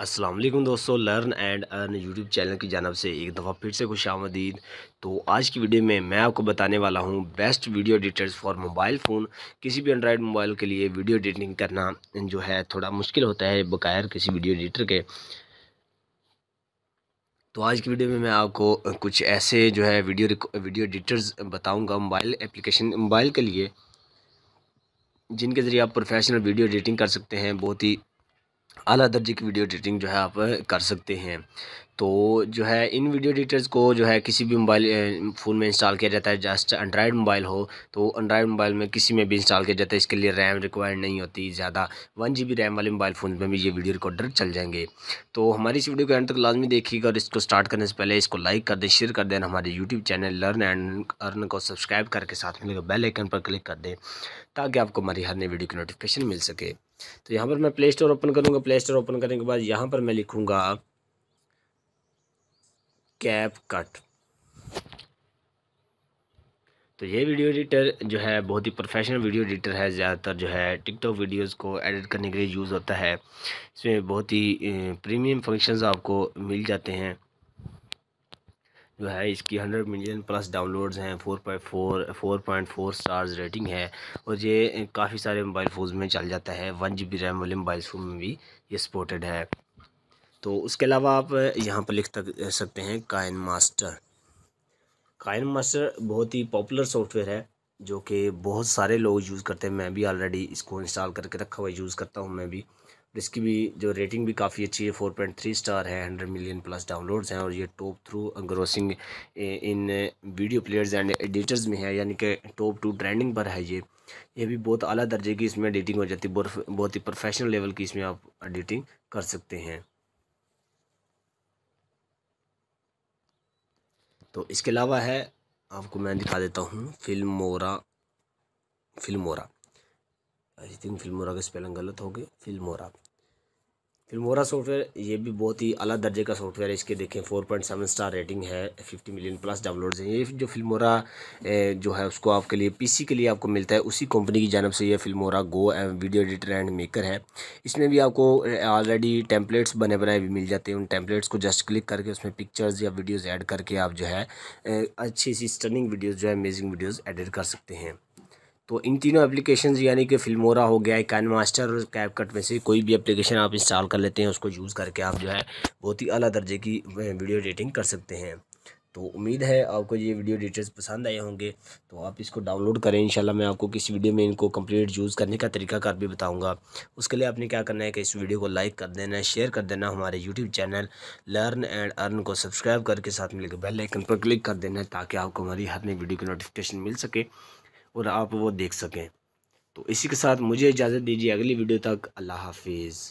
असलम दोस्तों learn and earn YouTube channel की जानब से एक दफ़ा फिर से खुश आमदीद तो आज की वीडियो में मैं आपको बताने वाला हूँ best video editors for mobile phone किसी भी एंड्रॉयड मोबाइल के लिए वीडियो एडिटिंग करना जो है थोड़ा मुश्किल होता है बकायर किसी वीडियो एडिटर के तो आज की वीडियो में मैं आपको कुछ ऐसे जो है वीडियो वीडियो एडिटर्स बताऊँगा मोबाइल एप्लीकेशन मोबाइल के लिए जिनके ज़रिए आप प्रोफेशनल वीडियो एडिटिंग कर सकते हैं बहुत ही अला दर्जे की वीडियो एडिटिंग जो है आप कर सकते हैं तो जो है इन वीडियो एडिटर्स को जो है किसी भी मोबाइल फ़ोन में इंस्टॉल किया जाता है जस्ट एंड्राइड मोबाइल हो तो एंड्राइड मोबाइल में किसी में भी इंस्टॉल किया जाता है इसके लिए रैम रिक्वायर्ड नहीं होती ज़्यादा वन जी रैम वाले मोबाइल फ़ोन में भी ये वीडियो रिकॉर्डर चल जाएंगे तो हमारी इस वीडियो को एंड तक लाजमी देखिएगा और इसको स्टार्ट करने से पहले इसको लाइक कर दें शेयर कर दें हमारे YouTube channel learn and earn को सब्सक्राइब करके साथ में बेल आइकन पर क्लिक कर दें ताकि आपको हमारी हर नई वीडियो की नोटिफिकेशन मिल सके तो यहाँ पर मैं प्ले स्टोर ओपन करूँगा प्ले स्टोर ओपन करने के बाद यहाँ पर मैं लिखूँगा कैप कट तो ये वीडियो एडिटर जो है बहुत ही प्रोफेशनल वीडियो एडिटर है ज़्यादातर जो है टिकटॉक वीडियोस को एडिट करने के लिए यूज़ होता है इसमें बहुत ही प्रीमियम फंक्शंस आपको मिल जाते हैं जो है इसकी हंड्रेड मिलियन प्लस डाउनलोड्स हैं four point four four point four stars rating है और ये काफ़ी सारे मोबाइल फ़ोन्स में चल जाता है वन जी बी रैम वाले मोबाइल फ़ोन में भी ये सपोर्टेड है तो उसके अलावा आप यहाँ पर लिख सकते हैं कायन मास्टर कायन मास्टर बहुत ही पॉपुलर सॉफ्टवेयर है जो कि बहुत सारे लोग यूज़ करते हैं मैं भी ऑलरेडी इसको इंस्टॉल करके रखा हुआ यूज़ करता हूँ मैं भी इसकी भी जो रेटिंग भी काफ़ी अच्छी है फोर पॉइंट थ्री स्टार है हंड्रेड मिलियन प्लस डाउनलोड्स हैं और ये top through grossing in video players and editors में है यानी कि टॉप टू ट्रेंडिंग पर है ये ये भी बहुत अला दर्जे की इसमें एडिटिंग हो जाती है बहुत ही प्रोफेशनल लेवल की इसमें आप एडिटिंग कर सकते हैं तो इसके अलावा है आपको मैं दिखा देता हूँ Filmora Filmora I think Filmora का स्पेलिंग गलत हो गया फिल्मोरा फिल्मोरा सॉफ्टवेयर ये भी बहुत ही अलग दर्जे का सॉफ्टवेयर है इसके देखें four point seven star rating है फिफ्टी मिलियन प्लस डाउनलोड्स हैं ये जो फिल्मोरा जो है उसको आपके लिए पीसी के लिए आपको मिलता है उसी कंपनी की जानब से ये Filmora Go video editor and maker है इसमें भी आपको ऑलरेडी टेम्पलेट्स बने बनाए भी मिल जाते हैं उन टेम्पलेट्स को जस्ट क्लिक करके उसमें पिक्चर्स या वीडियोज़ एड करके आप जो है अच्छी सी स्टनिंग वीडियोज़ जो है अमेजिंग वीडियोज़ एडिट कर सकते हैं तो इन तीनों एप्लीकेशन यानी कि फिल्मोरा हो गया कैन मास्टर और कैप कट में से कोई भी एप्लीकेशन आप इंस्टॉल कर लेते हैं उसको यूज़ करके आप जो है बहुत ही अला दर्जे की वीडियो एडिटिंग कर सकते हैं तो उम्मीद है आपको ये वीडियो डिटेल्स पसंद आए होंगे तो आप इसको डाउनलोड करें इंशाल्लाह मैं आपको किसी वीडियो में इनको कंप्लीट यूज़ करने का तरीका कार भी बताऊंगा उसके लिए आपने क्या करना है कि इस वीडियो को लाइक कर देना है शेयर कर देना हमारे YouTube channel learn and earn को सब्सक्राइब करके साथ मिलकर बेल आइकन पर क्लिक कर देना है ताकि आपको हमारी हर नई वीडियो की नोटिफिकेशन मिल सके और आप वो देख सकें तो इसी के साथ मुझे इजाज़त दीजिए अगली वीडियो तक अल्लाह हाफिज़